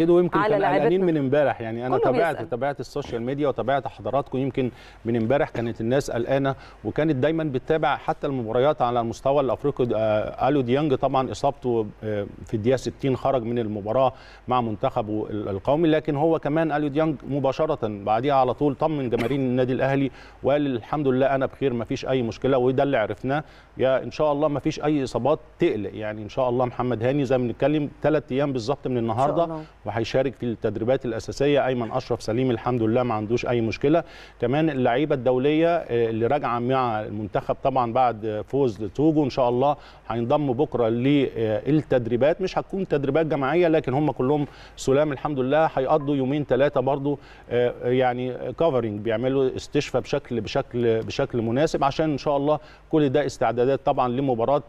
كده ويمكن كان قلقانين من امبارح يعني انا تابعت تابعت السوشيال ميديا وتابعت حضراتكم يمكن من امبارح كانت الناس قلقانه وكانت دايما بتتابع حتى المباريات على المستوى الافريقي آه، الو ديانج طبعا اصابته آه، في الدقيقه 60 خرج من المباراه مع منتخبه القومي لكن هو كمان الو ديانج مباشره بعديها على طول طمن جماهير النادي الاهلي وقال الحمد لله انا بخير ما فيش اي مشكله وده اللي عرفناه يا ان شاء الله ما فيش اي اصابات تقلق يعني ان شاء الله محمد هاني زي ما بنتكلم ثلاث ايام بالظبط من النهارده وهيشارك في التدريبات الاساسيه ايمن اشرف سليم الحمد لله ما عندوش اي مشكله كمان اللعيبه الدوليه آه، اللي راجعه مع المنتخب طبعا بعد فوز توجو ان شاء الله هينضموا بكره للتدريبات آه، مش هتكون تدريبات جماعيه لكن هم كلهم سلام الحمد لله هيقضوا يومين ثلاثه برضو آه، يعني كفرنج بيعملوا استشفاء بشكل بشكل بشكل مناسب عشان ان شاء الله كل ده استعدادات طبعا لمباراه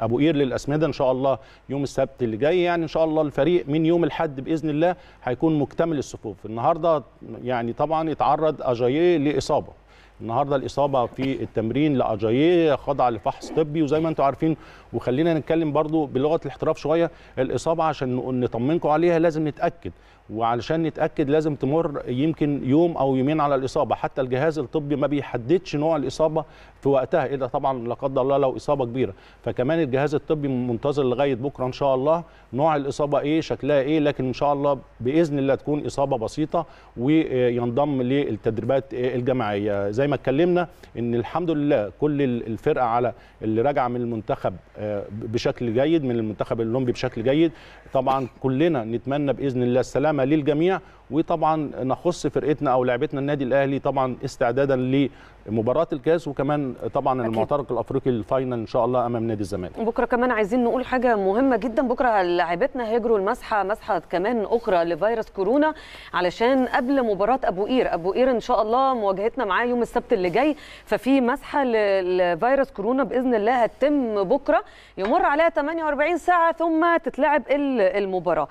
ابو قير للاسمده ان شاء الله يوم السبت اللي جاي يعني ان شاء الله الفريق من يوم الحد الحد باذن الله هيكون مكتمل الصفوف النهارده يعني طبعا اتعرض اجاييه لاصابه النهارده الاصابه في التمرين لاجاييه خاضعه لفحص طبي وزي ما انتم عارفين وخلينا نتكلم برضو بلغه الاحتراف شويه الاصابه عشان نطمنكم عليها لازم نتاكد وعلشان نتاكد لازم تمر يمكن يوم او يومين على الاصابه حتى الجهاز الطبي ما بيحددش نوع الاصابه في وقتها الا إيه طبعا لا قدر الله لو اصابه كبيره فكمان الجهاز الطبي منتظر لغايه بكره ان شاء الله نوع الاصابه ايه شكلها ايه لكن ان شاء الله باذن الله تكون اصابه بسيطه وينضم للتدريبات الجماعيه زي ما اتكلمنا ان الحمد لله كل الفرقه على اللي راجعه من المنتخب آه، بشكل جيد من المنتخب الاولمبي بشكل جيد طبعا كلنا نتمنى باذن الله السلامه للجميع وطبعا نخص فرقتنا او لعبتنا النادي الاهلي طبعا استعدادا مباراه الكاس وكمان طبعا أكيد. المعترك الافريقي الفاينل ان شاء الله امام نادي الزمالك بكره كمان عايزين نقول حاجه مهمه جدا بكره لاعبتنا هيجروا المسحه مسحه كمان اخرى لفيروس كورونا علشان قبل مباراه ابو قير ابو قير ان شاء الله مواجهتنا معاه يوم السبت اللي جاي ففي مسحه لفيروس كورونا باذن الله هتتم بكره يمر عليها 48 ساعه ثم تتلعب المباراه